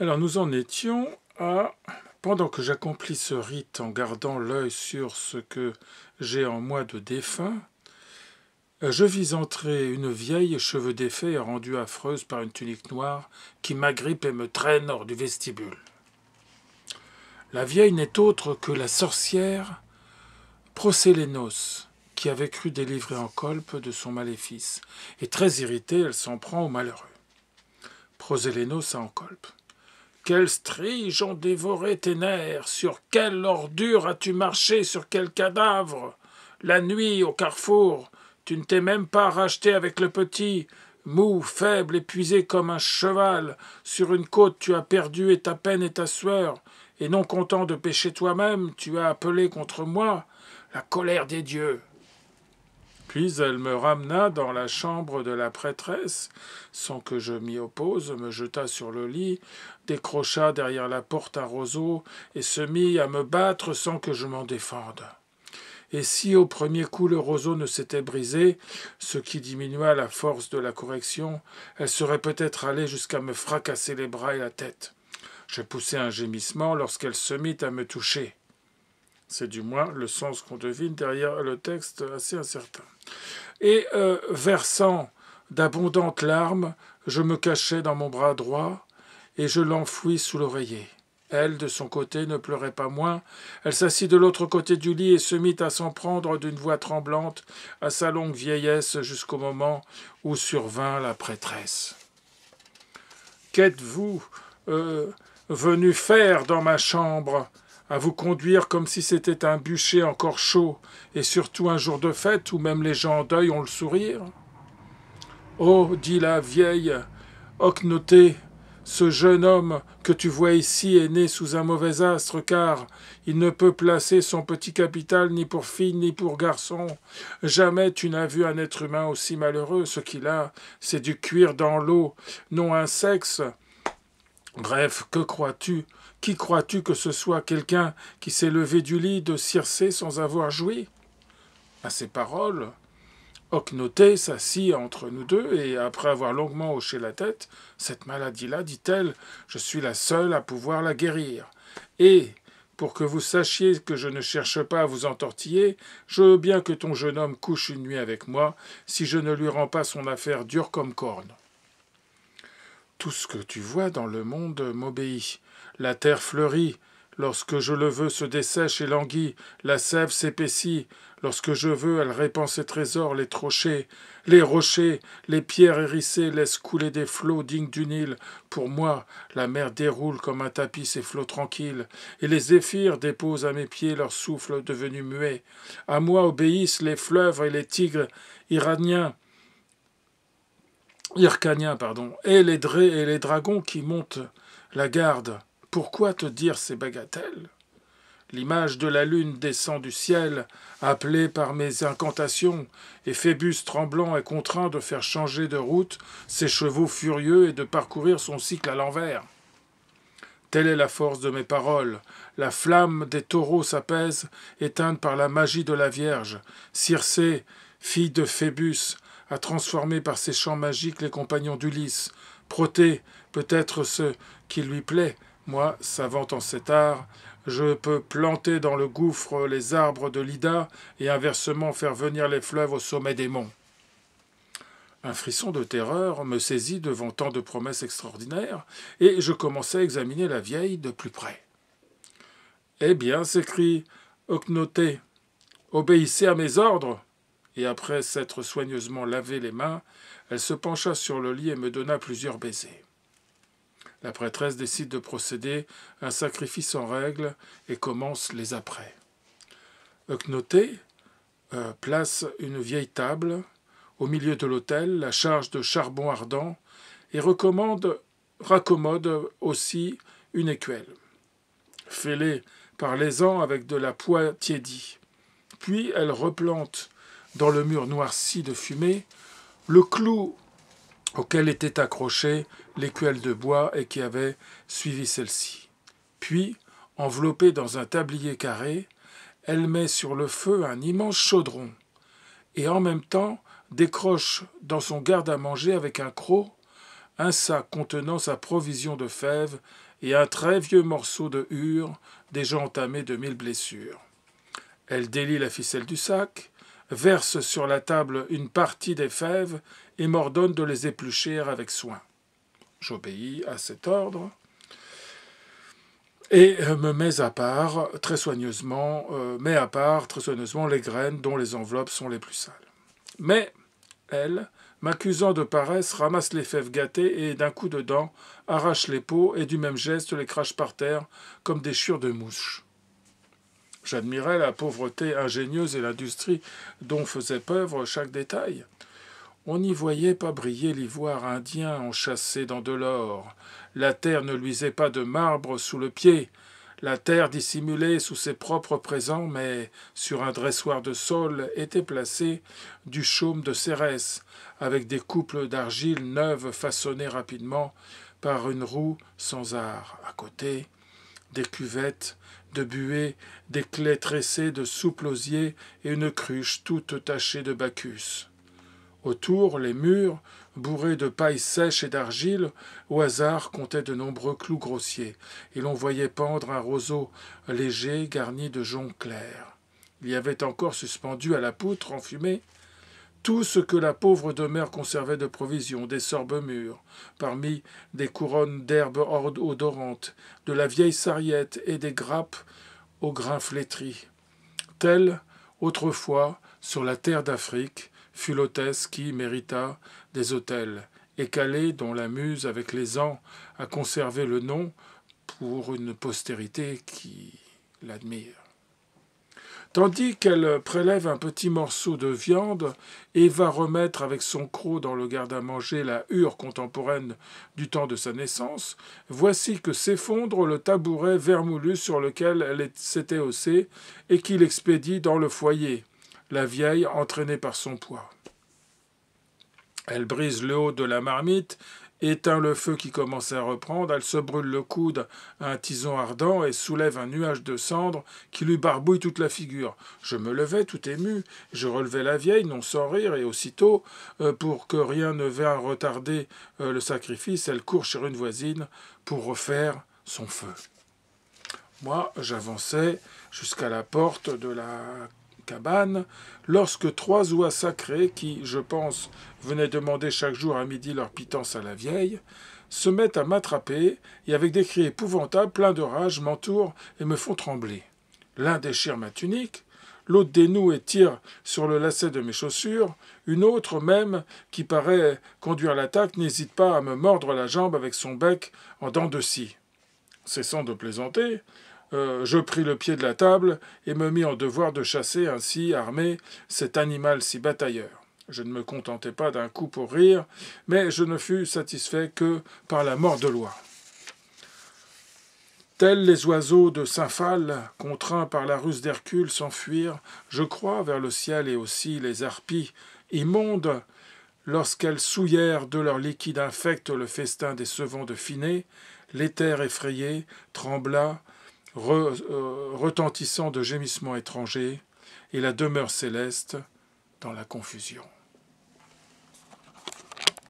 Alors nous en étions à, pendant que j'accomplis ce rite en gardant l'œil sur ce que j'ai en moi de défunt, euh, je vis entrer une vieille cheveux défaits et rendue affreuse par une tunique noire qui m'agrippe et me traîne hors du vestibule. La vieille n'est autre que la sorcière Procélénos, qui avait cru délivrer en colpe de son maléfice, et très irritée, elle s'en prend au malheureux. Procélénos à en colpe. Quelles striges ont dévoré tes nerfs Sur quelle ordure as-tu marché Sur quel cadavre La nuit, au carrefour, tu ne t'es même pas racheté avec le petit. Mou, faible, épuisé comme un cheval, sur une côte tu as perdu et ta peine et ta sueur, et non content de pécher toi-même, tu as appelé contre moi la colère des dieux. Puis elle me ramena dans la chambre de la prêtresse, sans que je m'y oppose, me jeta sur le lit, décrocha derrière la porte un roseau, et se mit à me battre sans que je m'en défende et si au premier coup le roseau ne s'était brisé, ce qui diminua la force de la correction, elle serait peut-être allée jusqu'à me fracasser les bras et la tête. Je poussai un gémissement lorsqu'elle se mit à me toucher. C'est du moins le sens qu'on devine derrière le texte assez incertain. Et euh, versant d'abondantes larmes, je me cachais dans mon bras droit et je l'enfouis sous l'oreiller. Elle, de son côté, ne pleurait pas moins. Elle s'assit de l'autre côté du lit et se mit à s'en prendre d'une voix tremblante à sa longue vieillesse jusqu'au moment où survint la prêtresse. Qu'êtes-vous euh, venu faire dans ma chambre à vous conduire comme si c'était un bûcher encore chaud, et surtout un jour de fête où même les gens en deuil ont le sourire Oh, dit la vieille Ocnoté, ce jeune homme que tu vois ici est né sous un mauvais astre, car il ne peut placer son petit capital ni pour fille ni pour garçon. Jamais tu n'as vu un être humain aussi malheureux. Ce qu'il a, c'est du cuir dans l'eau, non un sexe. Bref, que crois-tu qui crois-tu que ce soit quelqu'un qui s'est levé du lit de Circé sans avoir joui À ces paroles, Ocnoté s'assit entre nous deux et, après avoir longuement hoché la tête, cette maladie-là, dit-elle, je suis la seule à pouvoir la guérir. Et, pour que vous sachiez que je ne cherche pas à vous entortiller, je veux bien que ton jeune homme couche une nuit avec moi, si je ne lui rends pas son affaire dure comme corne. Tout ce que tu vois dans le monde m'obéit. La terre fleurit, Lorsque je le veux se dessèche et languit, la sève s'épaissit. Lorsque je veux, elle répand ses trésors, les trochers, les rochers, les pierres hérissées laissent couler des flots dignes du Nil. Pour moi, la mer déroule comme un tapis ses flots tranquilles, et les zéphyrs déposent à mes pieds leur souffle devenu muet. À moi obéissent les fleuves et les tigres iraniens pardon, et les, et les dragons qui montent la garde. Pourquoi te dire ces bagatelles L'image de la lune descend du ciel, appelée par mes incantations, et Phébus tremblant est contraint de faire changer de route ses chevaux furieux et de parcourir son cycle à l'envers. Telle est la force de mes paroles. La flamme des taureaux s'apaise, éteinte par la magie de la Vierge. Circé, fille de Phébus, a transformé par ses chants magiques les compagnons d'Ulysse. Proté, peut-être ce qui lui plaît. Moi, savant en cet art, je peux planter dans le gouffre les arbres de l'Ida et inversement faire venir les fleuves au sommet des monts. Un frisson de terreur me saisit devant tant de promesses extraordinaires, et je commençai à examiner la vieille de plus près. Eh bien, s'écrie Ocnoté, obéissez à mes ordres et après s'être soigneusement lavé les mains, elle se pencha sur le lit et me donna plusieurs baisers. La prêtresse décide de procéder à un sacrifice en règle et commence les apprêts. Eucnoté euh, place une vieille table au milieu de l'autel, la charge de charbon ardent et recommande, raccommode aussi une écuelle. Fêlée par les ans avec de la poix tiédie. Puis elle replante dans le mur noirci de fumée, le clou auquel était accrochée l'écuelle de bois et qui avait suivi celle-ci. Puis, enveloppée dans un tablier carré, elle met sur le feu un immense chaudron, et en même temps décroche dans son garde-à-manger avec un croc un sac contenant sa provision de fèves et un très vieux morceau de hure déjà entamé de mille blessures. Elle délie la ficelle du sac, verse sur la table une partie des fèves et m'ordonne de les éplucher avec soin. J'obéis à cet ordre et euh, me mets à part très soigneusement, euh, à part très soigneusement les graines dont les enveloppes sont les plus sales. Mais elle, m'accusant de paresse, ramasse les fèves gâtées et d'un coup de dent arrache les peaux et du même geste les crache par terre comme des chures de mouches. J'admirais la pauvreté ingénieuse et l'industrie dont faisait œuvre chaque détail. On n'y voyait pas briller l'ivoire indien enchâssé dans de l'or. La terre ne luisait pas de marbre sous le pied. La terre dissimulée sous ses propres présents, mais sur un dressoir de sol, était placée du chaume de Cérès, avec des couples d'argile neuves façonnés rapidement par une roue sans art. À côté, des cuvettes, de buées, des clés tressées de souplosiers et une cruche toute tachée de bacchus. Autour, les murs, bourrés de paille sèche et d'argile, au hasard comptaient de nombreux clous grossiers, et l'on voyait pendre un roseau léger garni de joncs clairs. Il y avait encore suspendu à la poutre enfumé, tout ce que la pauvre demeure conservait de provisions, des sorbes mûres, parmi des couronnes d'herbes odorantes, de la vieille sarriette et des grappes aux grains flétris. Telle, autrefois, sur la terre d'Afrique, fut l'hôtesse qui mérita des hôtels, et Calais, dont la muse avec les ans a conservé le nom pour une postérité qui l'admire. Tandis qu'elle prélève un petit morceau de viande et va remettre avec son croc dans le garde-à-manger la hure contemporaine du temps de sa naissance, voici que s'effondre le tabouret vermoulu sur lequel elle s'était haussée et qu'il expédie dans le foyer, la vieille entraînée par son poids. Elle brise le haut de la marmite éteint le feu qui commençait à reprendre, elle se brûle le coude à un tison ardent et soulève un nuage de cendres qui lui barbouille toute la figure. Je me levai tout ému, je relevai la vieille, non sans rire, et aussitôt, euh, pour que rien ne vienne retarder euh, le sacrifice, elle court chez une voisine pour refaire son feu. Moi, j'avançais jusqu'à la porte de la cabane, lorsque trois oies sacrées, qui, je pense, venaient demander chaque jour à midi leur pitance à la vieille, se mettent à m'attraper et avec des cris épouvantables, pleins de rage, m'entourent et me font trembler. L'un déchire ma tunique, l'autre dénoue et tire sur le lacet de mes chaussures, une autre même, qui paraît conduire l'attaque, n'hésite pas à me mordre la jambe avec son bec en dents de scie. Cessant de plaisanter, euh, je pris le pied de la table et me mis en devoir de chasser ainsi, armé, cet animal si batailleur. Je ne me contentais pas d'un coup pour rire, mais je ne fus satisfait que par la mort de loi. Tels les oiseaux de Saint-Phal, contraints par la ruse d'Hercule, s'enfuirent, je crois, vers le ciel et aussi les harpies, immondes, lorsqu'elles souillèrent de leur liquide infect le festin des sevants de Finet, l'éther effrayé trembla, euh, retentissant de gémissements étrangers, et la demeure céleste dans la confusion.